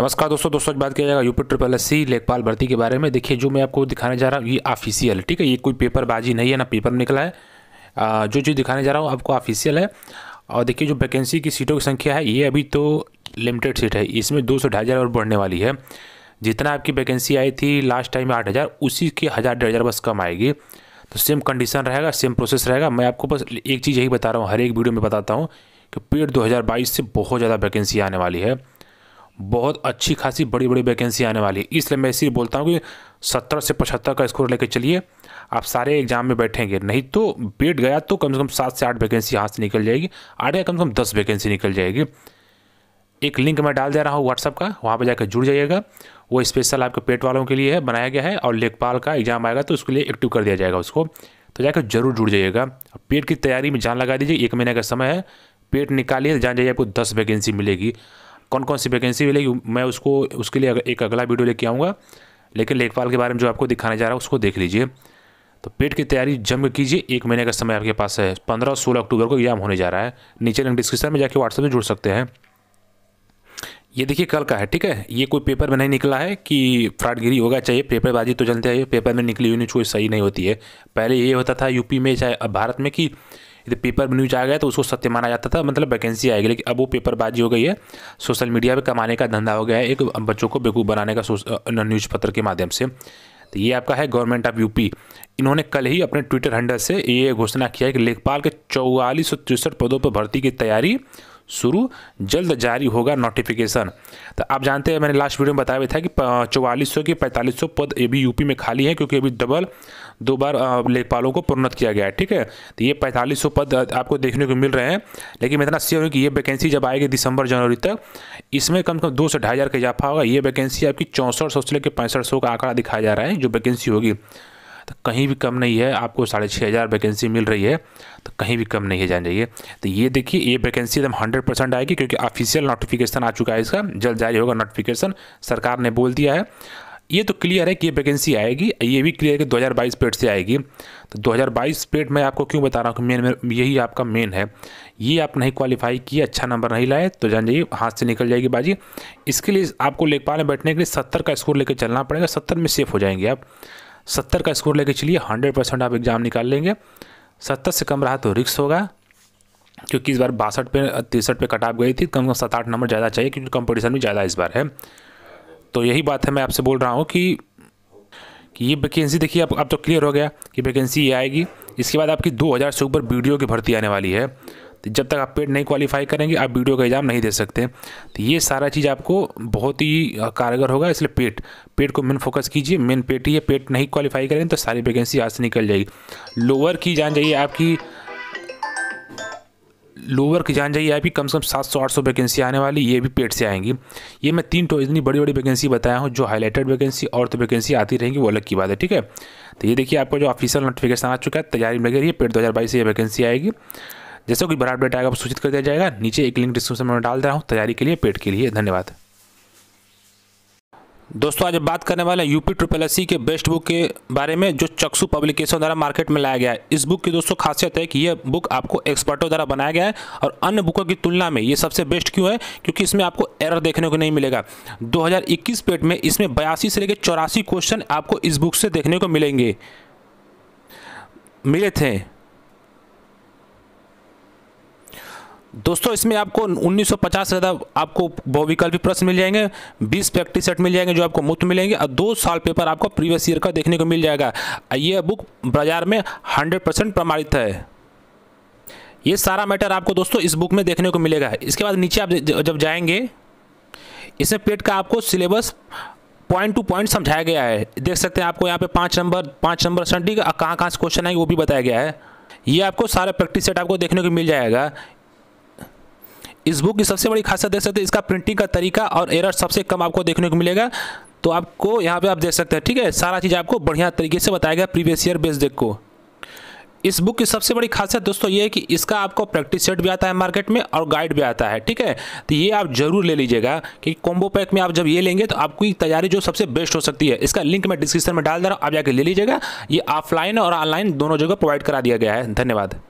नमस्कार दोस्तों दोस्तों आज बात किया जाएगा यूपी ट्रिपल एस सी लेखपाल भर्ती के बारे में देखिए जो मैं आपको दिखाने जा रहा हूँ ये ऑफिशियल ठीक है ये कोई पेपरबाजी नहीं है ना पेपर निकला है आ, जो चीज़ दिखाने जा रहा हूँ आपको ऑफिशियल है और देखिए जो वैकेंसी की सीटों की संख्या है ये अभी तो लिमिटेड सीट है इसमें दो सौ ढाई हज़ार और बढ़ने वाली है जितना आपकी वैकेंसी आई थी लास्ट टाइम आठ हज़ार उसी के हज़ार डेढ़ हज़ार बस कम आएगी तो सेम कंडीशन रहेगा सेम प्रोसेस रहेगा मैं आपको बस एक चीज़ यही बता रहा हूँ हर एक वीडियो में बताता हूँ कि पेड बाईस से बहुत ज़्यादा वैकेंसी आने वाली है बहुत अच्छी खासी बड़ी बड़ी वैकेंसी आने वाली है इसलिए मैं इसी बोलता हूँ कि सत्तर से पचहत्तर का स्कोर लेकर चलिए आप सारे एग्जाम में बैठेंगे नहीं तो बैठ गया तो कम से कम सात से आठ वैकेंसी यहाँ से निकल जाएगी आठ या कम से कम दस वैकेंसी निकल जाएगी एक लिंक मैं डाल दे रहा हूँ व्हाट्सअप का वहाँ पर जाकर जुड़ जाइएगा वो स्पेशल आपके पेट वालों के लिए है बनाया गया है और लेखपाल का एग्जाम आएगा तो उसके लिए एक्टिव कर दिया जाएगा उसको तो जाकर जरूर जुड़ जाइएगा पेट की तैयारी में जान लगा दीजिए एक महीने का समय है पेट निकालिए जान जाइए आपको दस वैकेंसी मिलेगी कौन कौन सी वैकेंसी मिलेगी मैं उसको उसके लिए एक अगला वीडियो लेके आऊँगा लेकिन लेखपाल के बारे में जो आपको दिखाने जा रहा है उसको देख लीजिए तो पेट की तैयारी जम कीजिए एक महीने का समय आपके पास है पंद्रह सोलह अक्टूबर को एग्जाम होने जा रहा है नीचे लिंक डिस्क्रिप्शन में जाके व्हाट्सएप में जुड़ सकते हैं ये देखिए कल का है ठीक है ये कोई पेपर में नहीं निकला है कि फ्राडगिरी होगा चाहिए पेपरबाजी तो चलते आइए पेपर में निकली हुई नहीं कोई सही नहीं होती है पहले ये होता था यूपी में चाहे अब भारत में कि यदि पेपर न्यूज आ गया तो उसको सत्य माना जाता था मतलब वैकेंसी आएगी लेकिन अब वो पेपरबाजी हो गई है सोशल मीडिया पर कमाने का धंधा हो गया है एक बच्चों को बेकूफ़ बनाने का न्यूज़ पत्र के माध्यम से तो ये आपका है गवर्नमेंट ऑफ यूपी इन्होंने कल ही अपने ट्विटर हैंडल से ये घोषणा किया है कि लेखपाल के चौवालीस सौ तिरसठ पदों पर भर्ती की तैयारी शुरू जल्द जारी होगा नोटिफिकेशन तो आप जानते हैं मैंने लास्ट वीडियो में बताया था कि चौवालीस सौ के पैंतालीस सौ पद अभी यूपी में खाली हैं क्योंकि अभी डबल दो बार लेखपालों को प्रोन्नत किया गया है ठीक है तो ये पैंतालीस सौ पद आपको देखने को मिल रहे हैं लेकिन मैं इतना श्योर हूँ कि ये वैकेंसी जब आएगी दिसंबर जनवरी तक इसमें कम से कम दो से ढाई हज़ार का इजाफा होगा ये वैकेंसी आपकी चौंसठ सौ से लेकर पैंसठ सौ का आंकड़ा दिखाया जा रहा है जो वैकेंसी होगी तो कहीं भी कम नहीं है आपको साढ़े छः हज़ार वैकेंसी मिल रही है तो कहीं भी कम नहीं है जान जाइए तो ये देखिए ये वैकेंसी एकदम हंड्रेड परसेंट आएगी क्योंकि ऑफिशियल नोटिफिकेशन आ चुका है इसका जल्द जारी होगा नोटिफिकेशन सरकार ने बोल दिया है ये तो क्लियर है कि ये वैकेंसी आएगी ये भी क्लियर है कि 2022 पेड से आएगी तो 2022 पेड मैं आपको क्यों बता रहा हूँ कि मेन यही आपका मेन है ये आप नहीं क्वालिफाई किए अच्छा नंबर नहीं लाए तो जान जाइए हाथ से निकल जाएगी बाजी इसके लिए आपको लेखपाल में बैठने के लिए सत्तर का स्कोर लेकर चलना पड़ेगा सत्तर में सेफ हो जाएंगे आप सत्तर का स्कोर लेके चलिए हंड्रेड परसेंट आप एग्ज़ाम निकाल लेंगे सत्तर से कम रहा तो रिक्स होगा क्योंकि इस बार बासठ पे तिरसठ पे कट गई थी कम से कम सात आठ नंबर ज़्यादा चाहिए क्योंकि कंपटीशन भी ज़्यादा इस बार है तो यही बात है मैं आपसे बोल रहा हूँ कि कि ये वैकेंसी देखिए अब अब तो क्लियर हो गया कि वैकेंसी ये आएगी इसके बाद आपकी दो से ऊपर वीडियो की भर्ती आने वाली है तो जब तक आप पेड नहीं क्वालिफाई करेंगे आप वीडियो का एग्ज़ाम नहीं दे सकते तो ये सारा चीज़ आपको बहुत ही कारगर होगा इसलिए पेट पेट को मेन फोकस कीजिए मेन पेट ही है पेट नहीं क्वालिफाई करेंगे तो सारी वैकेंसी आज से निकल जाएगी लोअर की जान जाइए आपकी लोअर की जान जाइए आपकी कम से कम सात सौ आठ सौ वैकेंसी आने वाली ये भी पेट से आएंगी ये मैं तीन टो तो इतनी बड़ी बड़ी वैकेंसी बताया हूँ जो हाईलाइटेड वैकेंसी और तो वैकेंसी आती रहेंगी वो अलग की बात है ठीक है तो ये देखिए आपका जो ऑफिशियल नोटिफिकेशन आ चुका है तैयारी लगे रही है पेट दो हज़ार बाईस से ये वैकेंसी आएगी जैसे कोई बड़ा अपडेट आएगा सूचित कर दिया जाएगा नीचे एक लिंक डिस्क्रिप्शन में डाल दे रहा हूँ तैयारी के लिए पेट के लिए धन्यवाद दोस्तों आज बात करने वाले हैं यूपी ट्रिपल एस के बेस्ट बुक के बारे में जो चक्षु पब्लिकेशन द्वारा मार्केट में लाया गया है इस बुक की दोस्तों खासियत है कि यह बुक आपको एक्सपर्टों द्वारा बनाया गया है और अन्य बुकों की तुलना में ये सबसे बेस्ट क्यों है क्योंकि इसमें आपको एरर देखने को नहीं मिलेगा दो पेट में इसमें बयासी से लेकर चौरासी क्वेश्चन आपको इस बुक से देखने को मिलेंगे मिले थे दोस्तों इसमें आपको 1950 से ज़्यादा आपको बहुविकल्पी प्रश्न मिल जाएंगे 20 प्रैक्टिस सेट मिल जाएंगे जो आपको मुफ्त मिलेंगे और दो साल पेपर आपको प्रीवियस ईयर का देखने को मिल जाएगा ये बुक बाजार में 100 परसेंट प्रमाणित है ये सारा मैटर आपको दोस्तों इस बुक में देखने को मिलेगा इसके बाद नीचे आप जब जाएंगे इसमें पेट का आपको सिलेबस पॉइंट टू पॉइंट समझाया गया है देख सकते हैं आपको यहाँ पे पाँच नंबर पाँच नंबर का कहाँ कहाँ से क्वेश्चन आएंगे वो भी बताया गया है ये आपको सारा प्रैक्टिस सेट आपको देखने को मिल जाएगा इस बुक की सबसे बड़ी खासियत देख सकते हैं इसका प्रिंटिंग का तरीका और एरर सबसे कम आपको देखने को मिलेगा तो आपको यहाँ पे आप देख सकते हैं ठीक है सारा चीज़ आपको बढ़िया तरीके से बताया गया प्रीवियस ईयर बेस डेक को इस बुक की सबसे बड़ी खासियत दोस्तों ये है कि इसका आपको प्रैक्टिस सेट भी आता है मार्केट में और गाइड भी आता है ठीक है तो ये आप जरूर ले लीजिएगा कि कॉम्बो पैक में आप जब ये लेंगे तो आपकी तैयारी जो सबसे बेस्ट हो सकती है इसका लिंक मैं डिस्क्रिप्शन में डाल दे रहा हूँ आप जाके ले लीजिएगा ये ऑफलाइन और ऑनलाइन दोनों जगह प्रोवाइड करा दिया गया है धन्यवाद